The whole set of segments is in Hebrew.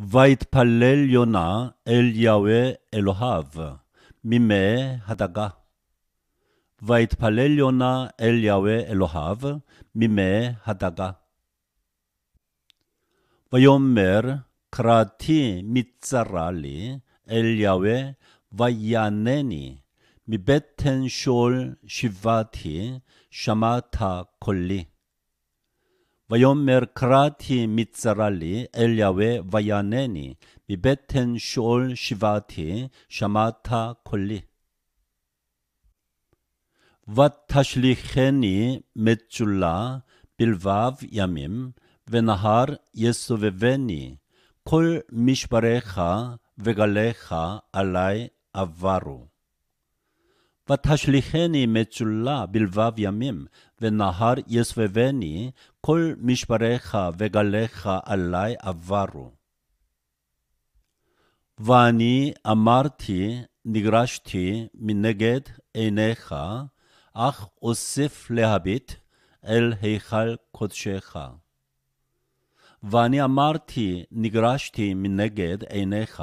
ויתפלל יונה אל יהוה אלוהיו מימי הדגה. ויתפלל יונה אל יהוה אלוהיו מימי הדגה. ויאמר קראתי מצרה לי אל יהוה ויענני מבטן שול שיבתי שמעת קולי. ויאמר קראתי מצרה לי אל יהוה ויענני, מבטן שאול שבעתי, שמעת קולי. ותשליכני מצולה בלבב ימים, ונהר יסובבני, כל משבריך וגליך עלי עברו. ותשליכני מצולה בלבב ימים, ונהר יסבבני, כל משבריך וגליך עלי עברו. ואני אמרתי, נגרשתי מנגד עיניך, אך אוסיף להביט אל היכל קודשך. ואני אמרתי, נגרשתי מנגד עיניך,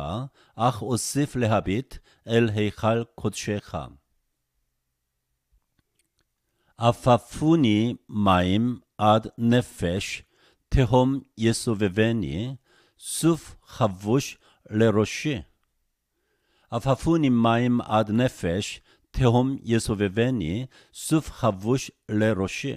אך אוסיף להביט אל היכל קודשך. אפפוני מים עד נפש, תהום יסובבני, סוף חבוש לראשי. אפפוני מים עד נפש, תהום יסובבני, סוף חבוש לראשי.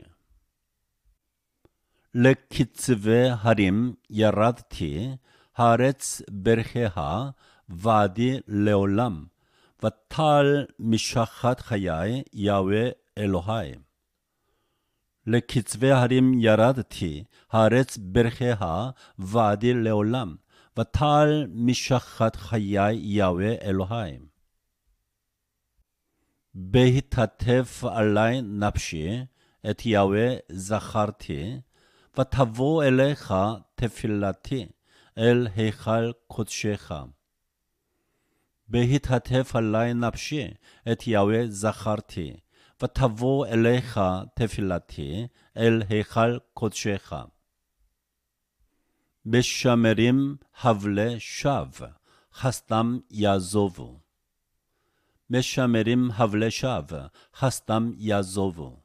לקצבי הרים ירדתי, הארץ ברכיה, ועדי לעולם, וטל משחת חיי, יהוה אלוהיים. לקצבי הרים ירדתי, הארץ ברכיה ועדי לעולם, וטל משחת חיי יהוה אלוהים. בהתעטף עלי נפשי, את יהוה זכרתי, ותבוא אליך תפילתי, אל היכל קודשך. בהתעטף עלי נפשי, את יהוה זכרתי, ותבוא אליך תפילתי, אל היכל קודשך. בשמרים הבלי שווא, חסדם יעזובו. משמרים הבלי שווא, חסדם יעזובו.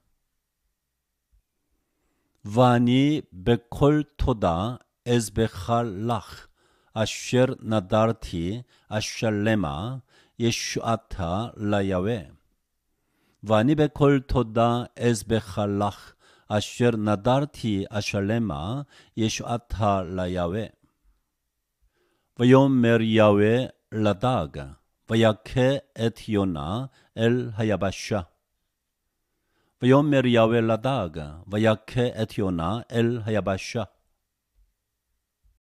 ואני בכל תודה אזבחה לך, אשר נדרתי, אשלמה, ישועתה ליהוה. ואני בכל תודה אזבח לך, אשר נדרתי אשלמה ישועתה ליהוה. ויאמר יהוה לדג, ויכה את יונה אל היבשה. ויאמר יהוה לדג, ויכה את יונה אל היבשה.